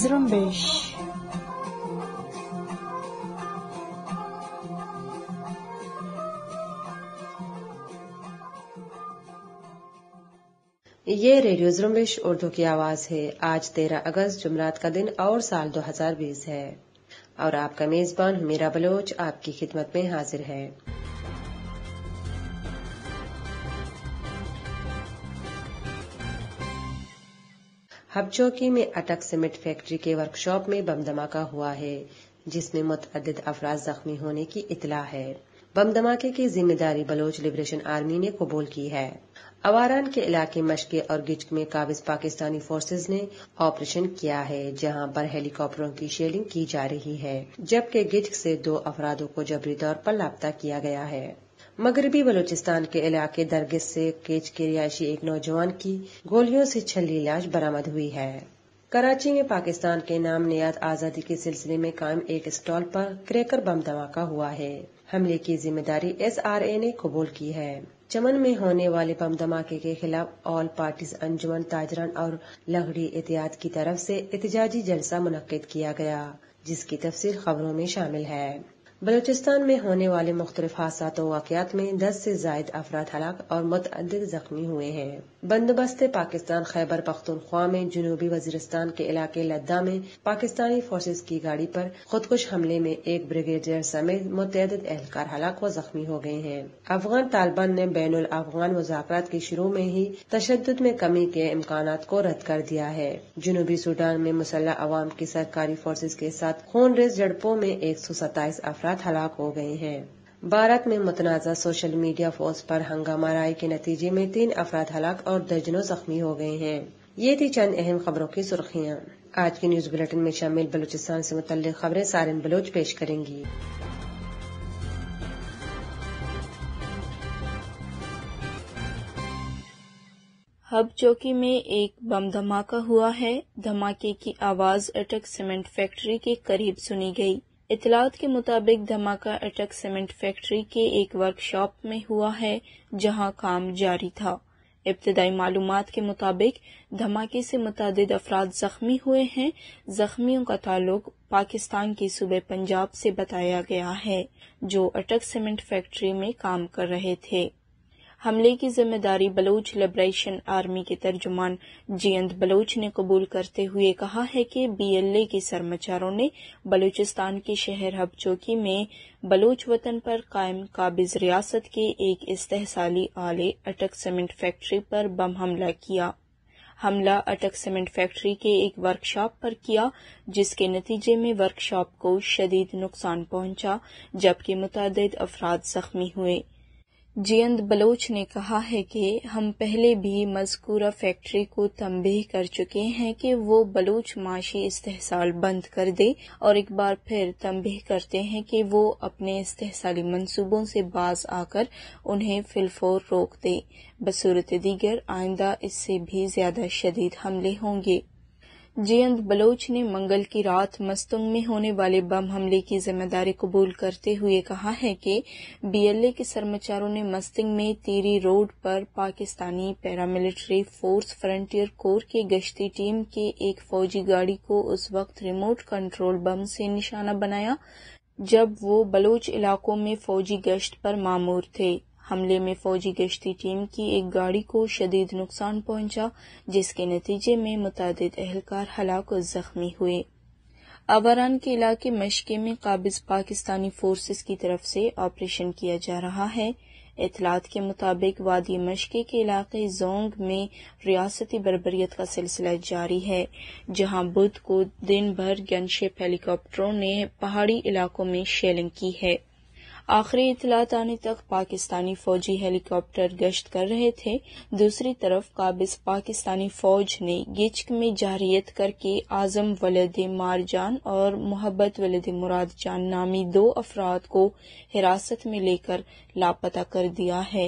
zrumbish ये radio जुम्बिश Urdu की आवाज है आज 13 अगस्त जुमरात का दिन और साल 2020 है और आपका मेजबान मीरा बलोच आपकी खिदमत में हाजिर है चौकी में अटक सीमेंट फैक्ट्री के वर्कशॉप में बम धमाका हुआ है जिसमें मुतद अफराज जख्मी होने की इतला है बम धमाके की जिम्मेदारी बलोच लिबरेशन आर्मी ने कबूल की है अवारान के इलाके मशके और गिज में काबिज पाकिस्तानी फोर्सेज ने ऑपरेशन किया है जहां पर हेलीकॉप्टरों की शेलिंग की जा रही है जबकि गिजक से दो अफराधों को जबरी तौर पर लापता किया गया है मगरबी बलूचिस्तान के इलाके दरगिस से केच के रिहायशी एक नौजवान की गोलियों से छली लाश बरामद हुई है कराची में पाकिस्तान के नाम नियात आजादी के सिलसिले में कायम एक स्टॉल पर क्रेकर बम धमाका हुआ है हमले की जिम्मेदारी एस आर ए ने कबूल की है चमन में होने वाले बम धमाके के खिलाफ ऑल पार्टीज अंजुमन ताजरन और लहड़ी एहतियात की तरफ से एहतजाजी जलसा मुनद किया गया जिसकी तफसील खबरों में शामिल है बलूचिस्तान में होने वाले मुख्तलिफ हादसा व वाकत में दस ऐसी जायद अफराद हलाक और मतद जख्मी हुए हैं बंदोबस्त पाकिस्तान खैबर पख्तनख्वा में जुनूबी वजीरस्तान के इलाके लद्दा में पाकिस्तानी फोर्सेज की गाड़ी पर खुदकुश हमले में एक ब्रिगेडियर समेत मुतद एहलकार हलाक व जख्मी हो गए हैं अफगान तालिबान ने बैन अफगान मुजात के शुरू में ही तशद में कमी के इम्कान को रद्द कर दिया है जुनूबी सूडान में मुसल्ह अवाम की सरकारी फोर्सेज के साथ खून रेस झड़पों में एक सौ सताईस अफरा अफराद हलाक हो गए हैं भारत में मुतनाज़ा सोशल मीडिया फोर्स पर हंगामा राय के नतीजे में तीन अफराद हलाक और दर्जनों जख्मी हो गए हैं ये थी चंद अहम खबरों की सुर्खियाँ आज के न्यूज बुलेटिन में शामिल बलूचिस्तान से मुतल खबरें सारिन बलोच पेश करेंगी हब चौकी में एक बम धमाका हुआ है धमाके की आवाज अटक सीमेंट फैक्ट्री के करीब सुनी गई इतलात के मुताबिक धमाका अटक सीमेंट फैक्ट्री के एक वर्कशॉप में हुआ है जहां काम जारी था इब्तदाई मालूम के मुताबिक धमाके से मुतद अफराद जख्मी हुए हैं जख्मियों का ताल्लुक पाकिस्तान के सूबे पंजाब से बताया गया है जो अटक सीमेंट फैक्ट्री में काम कर रहे थे हमले की जिम्मेदारी बलोच लिबरेशन आर्मी के तर्जुमान जियंत बलोच ने कबूल करते हुए कहा है कि बीएलए के सरमाचारों ने बलूचिस्तान के शहर हबचोकी में बलोच वतन पर कायम काबिज रियासत के एक इस्तेसाली आले अटक सीमेंट फैक्ट्री पर बम हमला किया हमला अटक सीमेंट फैक्ट्री के एक वर्कशॉप पर किया जिसके नतीजे में वर्कशॉप को शदीद नुकसान पहुंचा जबकि मुतद अफराद जख्मी हुए जियंद बलोच ने कहा है कि हम पहले भी मजकूरा फैक्ट्री को तंबीह कर चुके हैं कि वो बलोच माशी इस्तेसाल बंद कर दे और एक बार फिर तंबीह करते हैं कि वो अपने इस्तेसाली मंसूबों से बाज आकर उन्हें फिलफोर रोक दे बसूरत दीगर आइंदा इससे भी ज्यादा शदीद हमले होंगे जयंत बलोच ने मंगल की रात मस्तुंग में होने वाले बम हमले की जिम्मेदारी कबूल करते हुए कहा है कि बीएलए के कर्मचारियों ने मस्तिंग में तीरी रोड पर Pakistani paramilitary force frontier corps की गश्ती टीम के एक फौजी गाड़ी को उस वक्त रिमोट कंट्रोल बम से निशाना बनाया जब वो बलोच इलाकों में फौजी गश्त पर मामूर थे हमले में फौजी गश्ती टीम की एक गाड़ी को शदीद नुकसान पहुंचा जिसके नतीजे में मुतद एहलकार हलाक और जख्मी हुए आवारान के इलाके मशके में काबिज पाकिस्तानी फोर्सेस की तरफ से ऑपरेशन किया जा रहा है इतलात के मुताबिक वादी मशके के इलाके जोंग में रियासती बरबरीत का सिलसिला जारी है जहां बुध को दिन भर गनशेप हेलीकॉप्टरों ने पहाड़ी इलाकों में शेलिंग की है आखिरी इतलात आने तक पाकिस्तानी फौजी हेलीकॉप्टर गश्त कर रहे थे दूसरी तरफ काबिज पाकिस्तानी फौज ने गिचक में जारियत करके आजम वलद मारजान और मोहब्बत वलद मुराद जान नामी दो अफराद को हिरासत में लेकर लापता कर दिया है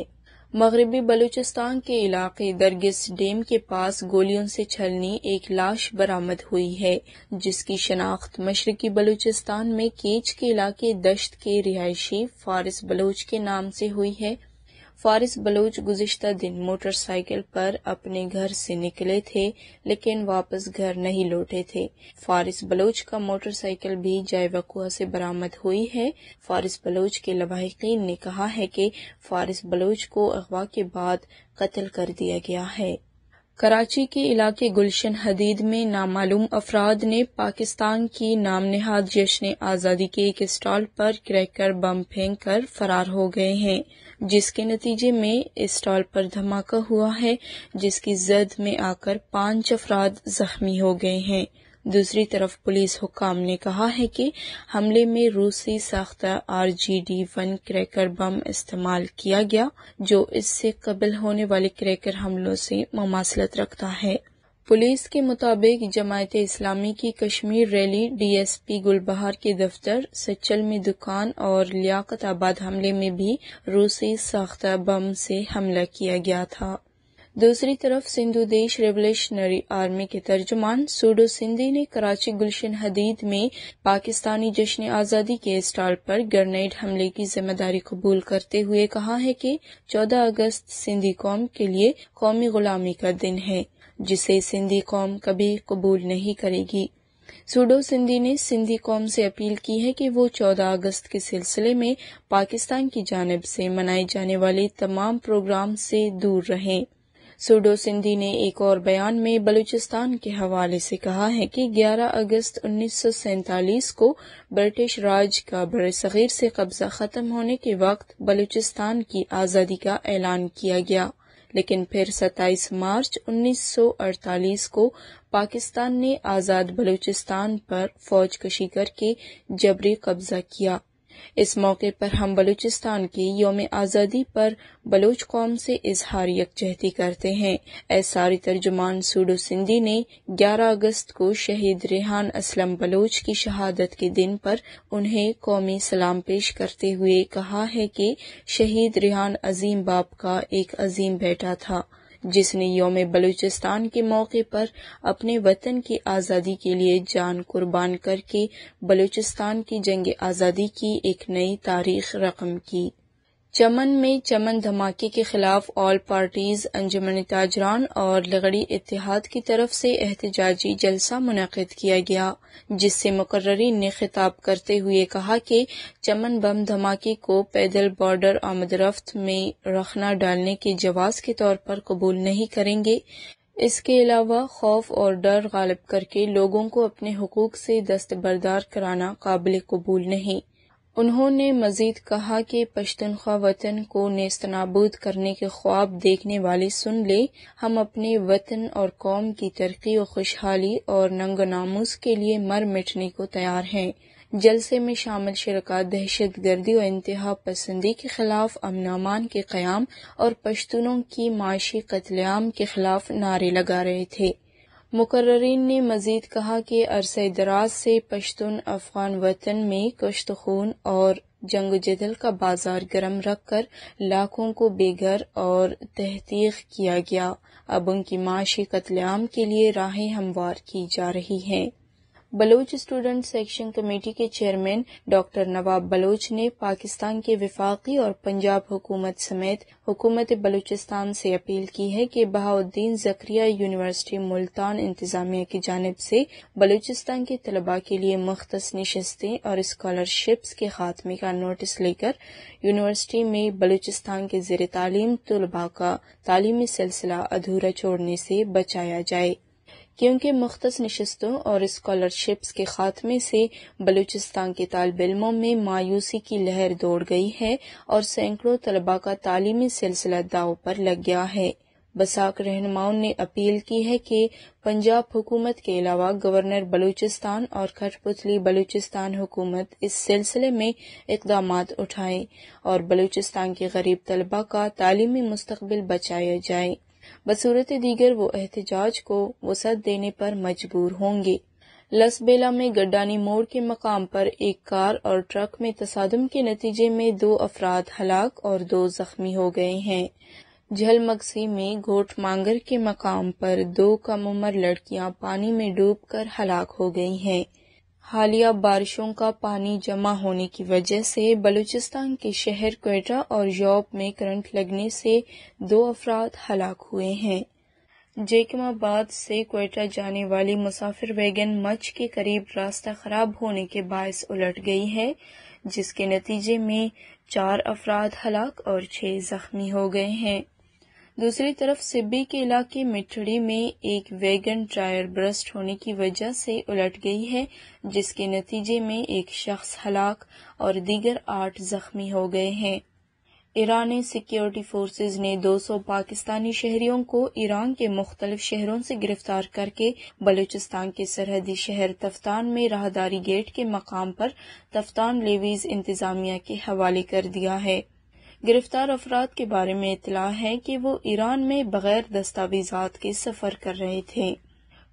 मगरबी बलूचिस्तान के इलाके दरगिस डेम के पास गोलियों से छलनी एक लाश बरामद हुई है जिसकी शनाख्त मशरकी बलूचिस्तान में केच के इलाके दश्त के रिहायशी फारिस बलोच के नाम से हुई है फारिस बलूच गुजश्ता दिन मोटरसाइकिल पर अपने घर से निकले थे लेकिन वापस घर नहीं लौटे थे फारिस बलूच का मोटरसाइकिल भी वकुआ से बरामद हुई है फारिस बलूच के लवाहिकीन ने कहा है कि फारिस बलूच को अगवा के बाद कत्ल कर दिया गया है कराची के इलाके गुलशन हदीद में नामालूम अफराद ने पाकिस्तान की नाम नहाद जश्न आज़ादी के एक स्टॉल पर क्रैकर बम फेंक कर फरार हो गए हैं जिसके नतीजे में स्टॉल पर धमाका हुआ है जिसकी जद में आकर पांच अफराद जख्मी हो गए हैं दूसरी तरफ पुलिस हुकाम ने कहा है कि हमले में रूसी साख्ता R G D one cracker bomb इस्तेमाल किया गया जो इससे कबल होने वाले क्रैकर हमलों से ममासलत रखता है पुलिस के मुताबिक जमायत इस्लामी की कश्मीर रैली डीएसपी गुलबहार के दफ्तर सचल में दुकान और लियाकत आबाद हमले में भी रूसी साख्ता बम से हमला किया गया था दूसरी तरफ सिंधु देश रेवोल्यूशनरी आर्मी के तर्जुमान सूडो सिंधी ने कराची गुलशन हदीद में पाकिस्तानी जश्न आज़ादी के स्टॉल पर ग्रेनेड हमले की जिम्मेदारी कबूल करते हुए कहा है कि 14 अगस्त सिंधी कौम के लिए कौमी गुलामी का दिन है जिसे सिंधी कौम कभी कबूल नहीं करेगी सूडो सिंधी ने सिंधी कौम से अपील की है कि वो 14 अगस्त के सिलसिले में पाकिस्तान की जानब से मनाए जाने वाले तमाम प्रोग्राम से दूर रहें सूडो सिंधी ने एक और बयान में बलूचिस्तान के हवाले से कहा है कि 11 अगस्त उन्नीस को ब्रिटिश राज का बरसीर सगीर से कब्जा खत्म होने के वक्त बलूचिस्तान की आज़ादी का ऐलान किया गया लेकिन फिर 27 मार्च 1948 को पाकिस्तान ने आज़ाद बलूचिस्तान पर फौज कशी करके जबरी कब्जा किया इस मौके पर हम बलूचिस्तान की योम आज़ादी पर बलोच कौम से इजहार यकजहती करते हैं एसारी तर्जुमान सूडो सिंधी ने 11 अगस्त को शहीद रेहान असलम बलोच की शहादत के दिन पर उन्हें कौमी सलाम पेश करते हुए कहा है कि शहीद रेहान अजीम बाप का एक अजीम बेटा था जिसने योम बलूचिस्तान के मौके पर अपने वतन की आज़ादी के लिए जान कुर्बान करके बलूचिस्तान की जंग आज़ादी की एक नई तारीख रकम की चमन में चमन धमाके के खिलाफ ऑल पार्टीज अंजुमन ताजरान और लगड़ी इतिहाद की तरफ से एहतजाजी जलसा मुनद किया गया जिससे मुकर्रीन ने खिताब करते हुए कहा कि चमन बम धमाके को पैदल बॉर्डर आमदरफ्त में रखना डालने के जवाब के तौर पर कबूल नहीं करेंगे इसके अलावा खौफ और डर गालब करके लोगों को अपने हकूक से दस्तबरदार कराना काबिल कबूल नहीं उन्होंने मजीद कहा कि पश्तनख्वा वतन को नेस्तनाबूद करने के ख्वाब देखने वाले सुन ले हम अपने वतन और कौम की तरक्की और खुशहाली और नंग नामूस के लिए मर मिटने को तैयार हैं जलसे में शामिल शिरकत दहशत गर्दी और इंतहा पसंदी के खिलाफ अमन अमान के क्याम और पश्तूनों की माशी कतलेआम के खिलाफ नारे लगा रहे थे मुकर्रीन ने मजीद कहा कि अरसे दराज से पश्तून अफगान वतन में कश्त खून और जंग जदल का बाजार गर्म रखकर लाखों को बेघर और तहतीक किया गया अब उनकी माशी कतलेआम के लिए राहें हमवार की जा रही हैं बलोच स्टूडेंट सेक्शन कमेटी के चेयरमैन डॉक्टर नवाब बलोच ने पाकिस्तान के विफाकी और पंजाब हुकूमत समेत हुकूमत बलूचिस्तान से अपील की है कि बहाउद्दीन जक्रिया यूनिवर्सिटी मुल्तान इंतजामिया की जानब से बलूचिस्तान के तलबा के लिए मुख्त नशस्तें और स्कॉलरशिप्स के खात्मे का नोटिस लेकर यूनिवर्सिटी में बलूचिस्तान के जेर तालीम तलबा का तालीमी सिलसिला अधूरा छोड़ने से बचाया जाये क्योंकि मुख्त नशस्तों और स्कॉलरशिप्स के खात्मे से बलूचिस्तान के तालब इलमों में मायूसी की लहर दौड़ गई है और सैकड़ों तलबा का तालीमी सिलसिला दाव पर लग गया है बसाक रहनुमाओं ने अपील की है कि पंजाब हुकूमत के अलावा गवर्नर बलूचिस्तान और खटपुतली बलूचिस्तान हुकूमत इस सिलसिले में इकदाम उठाएं और बलूचिस्तान के गरीब तलबा का तालीमी मुस्तबिल बचाया जाये बसूरत दीगर वो एहतजाज को वसत देने पर मजबूर होंगे लसबेला में गड्डानी मोड़ के मकाम पर एक कार और ट्रक में तसादम के नतीजे में दो अफराद हलाक और दो जख्मी हो गए हैं झलमगसी में घोट मांगर के मकाम पर दो कम उम्र लड़कियां पानी में डूबकर हलाक हो गई हैं हालिया बारिशों का पानी जमा होने की वजह से बलूचिस्तान के शहर कोटा और जॉब में करंट लगने से दो अफराद हलाक हुए हैं जेकमाबाद से कोयटा जाने वाली मुसाफिर वैगन मच के करीब रास्ता खराब होने के बायस उलट गई है जिसके नतीजे में चार अफराद हलाक और छह जख्मी हो गए हैं दूसरी तरफ सिब्बी के इलाके मिठड़ी में एक वैगन टायर ब्रस्ट होने की वजह से उलट गई है जिसके नतीजे में एक शख्स हलाक और दीगर आठ जख्मी हो गए हैं ईरानी सिक्योरिटी फोर्सेज ने 200 पाकिस्तानी शहरियों को ईरान के मुख्तलिफ शहरों से गिरफ्तार करके बलूचिस्तान के सरहदी शहर तफ्तान में राहदारी गेट के मकाम पर तफ्तान लेवीज इंतजामिया के हवाले कर दिया है गिरफ्तार अफराद के बारे में इतला है कि वो ईरान में बगैर दस्तावेजात के सफर कर रहे थे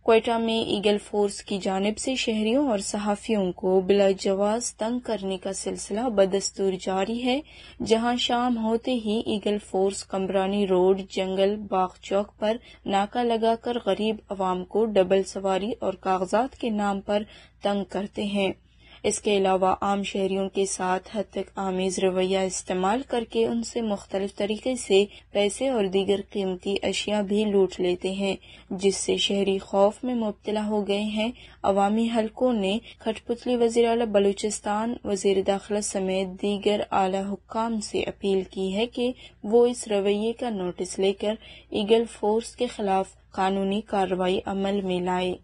कोयटा में ईगल फोर्स की जानब से शहरियों और सहाफ़ियों को बिलाजवाज तंग करने का सिलसिला बदस्तूर जारी है जहां शाम होते ही ईगल फोर्स कमरानी रोड जंगल बाग चौक पर नाका लगाकर गरीब आवाम को डबल सवारी और कागजात के नाम पर तंग करते हैं इसके अलावा आम शहरियों के साथ हद तक आमेज रवैया इस्तेमाल करके उनसे मुख्तलिफ तरीके से पैसे और दीगर कीमती अशिया भी लूट लेते हैं जिससे शहरी खौफ में मुबतला हो गए हैं अवामी हलकों ने खटपुतली वजीर अला बलूचिस्तान वजीर दाखिला समेत दीगर आला हुकाम से अपील की है कि वो इस रवैये का नोटिस लेकर ईगल फोर्स के खिलाफ कानूनी कार्रवाई अमल में लाए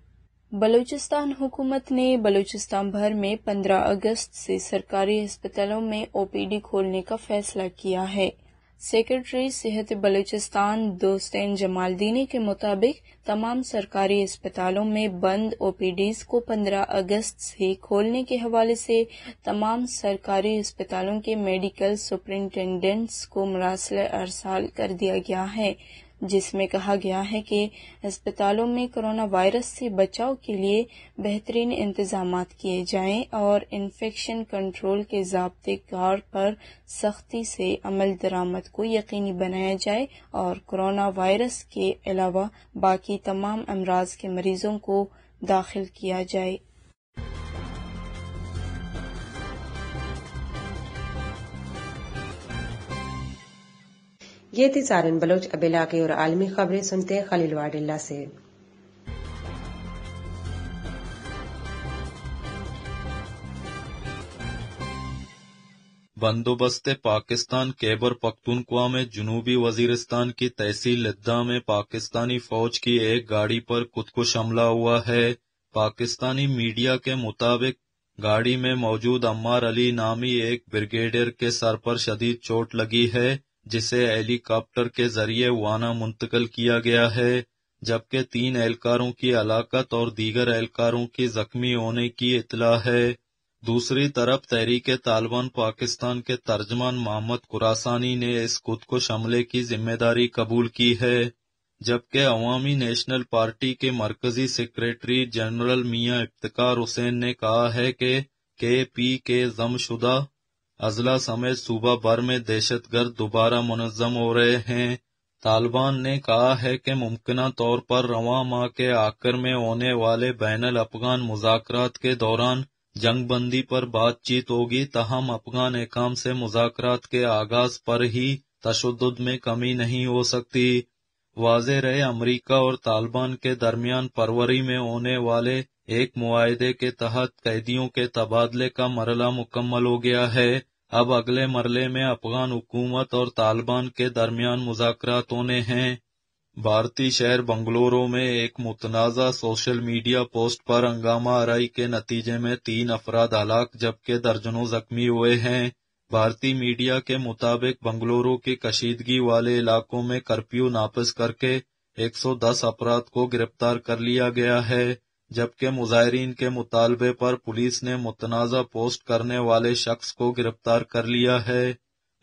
बलूचिस्तान हुकूमत ने बलूचिस्तान भर में 15 अगस्त से सरकारी अस्पतालों में ओपीडी खोलने का फैसला किया है सेक्रेटरी सेहत बलूचिस्तान दोस्तैन जमालदीनी के मुताबिक तमाम सरकारी अस्पतालों में बंद ओपीडीज को 15 अगस्त से खोलने के हवाले से तमाम सरकारी अस्पतालों के मेडिकल सुपरिंटेंडेंट्स को मरासल अरसाल कर दिया गया है जिसमें कहा गया है कि अस्पतालों में कोरोना वायरस से बचाव के लिए बेहतरीन इंतजाम किए जाएं और इन्फेक्शन कंट्रोल के जबते कार पर सख्ती से अमल दरामद को यकीनी बनाया जाए और कोरोना वायरस के अलावा बाकी तमाम अमराज के मरीजों को दाखिल किया जाए ये थी सारन बलोच अब इलाके और आलमी खबरें सुनते हैं खलील वाडिल्ला से बंदोबस्त पाकिस्तान कैबर पख्तूनख्वा में जुनूबी वजीरस्तान की तहसील लद्दा में पाकिस्तानी फौज की एक गाड़ी पर खुदकुश हमला हुआ है पाकिस्तानी मीडिया के मुताबिक गाड़ी में मौजूद अम्मार अली नामी एक ब्रिगेडियर के सर पर शदीद चोट लगी है जिसे हेलीकॉप्टर के जरिए वाना मुंतकल किया गया है जबकि तीन एहलकारों की हलाकत और दीगर एहलकारों की जख्मी होने की इतला है दूसरी तरफ तहरीक तालिबान पाकिस्तान के तर्जमान मोहम्मद कुरासानी ने इस खुदकुश हमले की जिम्मेदारी कबूल की है जबकि अवामी नेशनल पार्टी के मरकजी सेक्रेटरी जनरल मियाँ इफ्तार हुसैन ने कहा है कि के पी के जमशुदा अजला समेत सूबा भर में दहशत गर्द दोबारा मुनजम हो रहे हैं तालिबान ने कहा है कि मुमकिन तौर पर रवा माह के आकर में होने वाले बैन अफगान मुजात के दौरान जंगबंदी पर बातचीत होगी तहम अफगान एकाम से मुजाकर के आगाज पर ही तशद में कमी नहीं हो सकती वाज रहे अमरीका और तालिबान के दरमियान फरवरी में होने वाले एक मुआदे के तहत कैदियों के तबादले का मरला मुकम्मल हो गया है अब अगले मरले में अफगान हुकूमत और तालिबान के दरमियान मुजात होने हैं भारतीय शहर बंगलोरों में एक मुतनाज़ा सोशल मीडिया पोस्ट पर हंगामा आरई के नतीजे में तीन अफराद हलाक जबकि दर्जनों जख्मी हुए हैं भारतीय मीडिया के मुताबिक बंगलुरु की कशीदगी वाले इलाकों में कर्फ्यू नापज करके 110 अफराद को गिरफ्तार कर लिया गया है जबकि मुजाहरीन के मुतालबे पर पुलिस ने मुतनाज़ा पोस्ट करने वाले शख्स को गिरफ्तार कर लिया है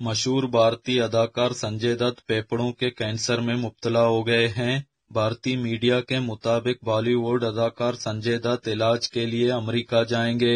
मशहूर भारतीय अदाकार संजय दत्त फेफड़ों के कैंसर में मुब्तला हो गए हैं भारतीय मीडिया के मुताबिक बॉलीवुड अदाकार संजय दत्त इलाज के लिए अमरीका जाएंगे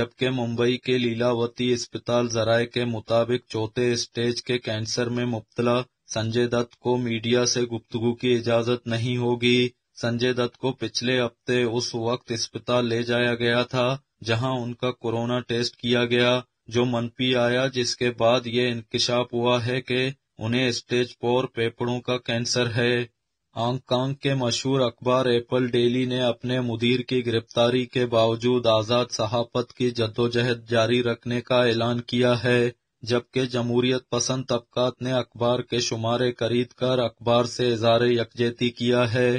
जबकि मुंबई के लीलावती अस्पताल जराये के मुताबिक चौथे स्टेज के कैंसर में मुबतला संजय दत्त को मीडिया से गुप्तगू की इजाजत नहीं होगी संजय दत्त को पिछले हफ्ते उस वक्त अस्पताल ले जाया गया था जहां उनका कोरोना टेस्ट किया गया जो मनपी आया जिसके बाद ये इंकशाफ हुआ है कि उन्हें स्टेज फोर फेफड़ों का कैंसर है हांगकांग के मशहूर अखबार एप्पल डेली ने अपने मुदीर की गिरफ्तारी के बावजूद आजाद सहाफत की जद्दोजहद जारी रखने का ऐलान किया है जबकि जमहूरियत पसंद तबकात ने अखबार के शुमारे खरीद कर अखबार से इजारे यकजहती किया है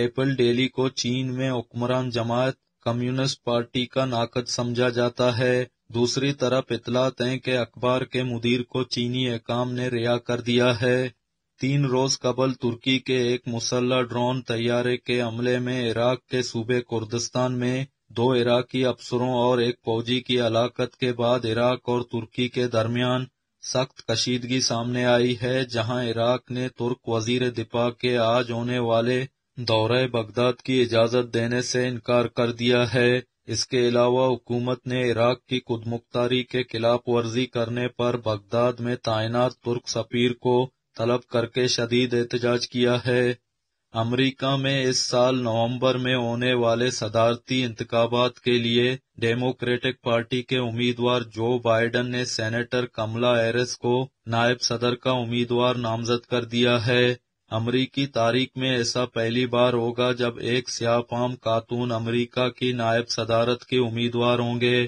एप्पल डेली को चीन में हुक्मरान जमात कम्युनिस्ट पार्टी का नाकद समझा जाता है दूसरी तरफ इतलात है कि अखबार के मुदीर को चीनी एकाम ने रिहा कर दिया है तीन रोज कबल तुर्की के एक मुसल्ला ड्रोन तैयारे के हमले में इराक के सूबे कुर्दिस्तान में दो इराकी अफसरों और एक फौजी की हलाकत के बाद इराक और तुर्की के दरमियान सख्त कशीदगी सामने आई है जहां इराक ने तुर्क वजीर दिपा के आज होने वाले दौरे बगदाद की इजाजत देने से इनकार कर दिया है इसके अलावा हुकूमत ने इराक की खुद मुख्तारी के खिलाफ वर्जी करने पर बगदाद में तैनात तुर्क सफीर को तलब करके शदीद एहतजाज किया है अमरीका में इस साल नवंबर में होने वाले सदारती इंतबात के लिए डेमोक्रेटिक पार्टी के उम्मीदवार जो बाइडन ने सेनेटर कमला हैरिस को नायब सदर का उम्मीदवार नामजद कर दिया है अमरीकी तारीख में ऐसा पहली बार होगा जब एक स्यापाम खातून अमरीका की नायब सदारत के उम्मीदवार होंगे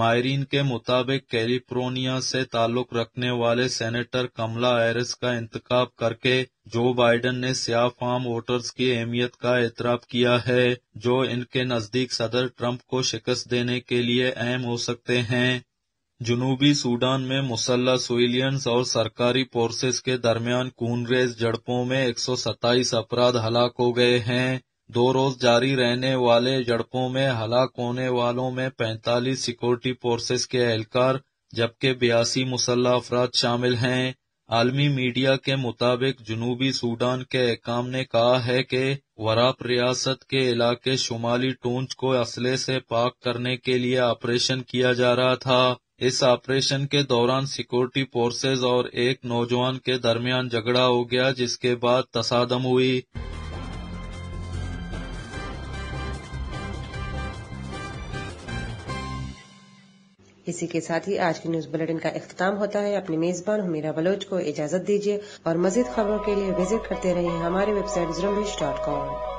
मायरीन के मुताबिक कैलिफोर्निया से ताल्लुक रखने वाले सेनेटर कमला एरिस का इंतखब करके जो बाइडन ने स्या फार्म वोटर्स की अहमियत का एतराब किया है जो इनके नज़दीक सदर ट्रंप को शिकस्त देने के लिए अहम हो सकते हैं जुनूबी सूडान में मुसल्ह सिविलियंस और सरकारी फोर्सेस के दरमियान कूनरेज झड़पों में एक अपराध हलाक हो गए हैं दो रोज जारी रहने वाले झड़पों में हलाक होने वालों में 45 सिक्योरिटी फोर्सेस के एहलकार जबकि बयासी मुसल्ह अफराद शामिल हैं आलमी मीडिया के मुताबिक जुनूबी सूडान के अहकाम ने कहा है कि वराप रियासत के इलाके शुमाली टूंच को असले से पाक करने के लिए ऑपरेशन किया जा रहा था इस ऑपरेशन के दौरान सिक्योरिटी फोर्सेज और एक नौजवान के दरमियान झगड़ा हो गया जिसके बाद तसादम हुई इसी के साथ ही आज की न्यूज बुलेटिन का अख्ताम होता है अपने मेजबान हमीरा बलोच को इजाजत दीजिए और मजीद खबरों के लिए विजिट करते रहिए हमारे वेबसाइट जुम्बिश डॉट कॉम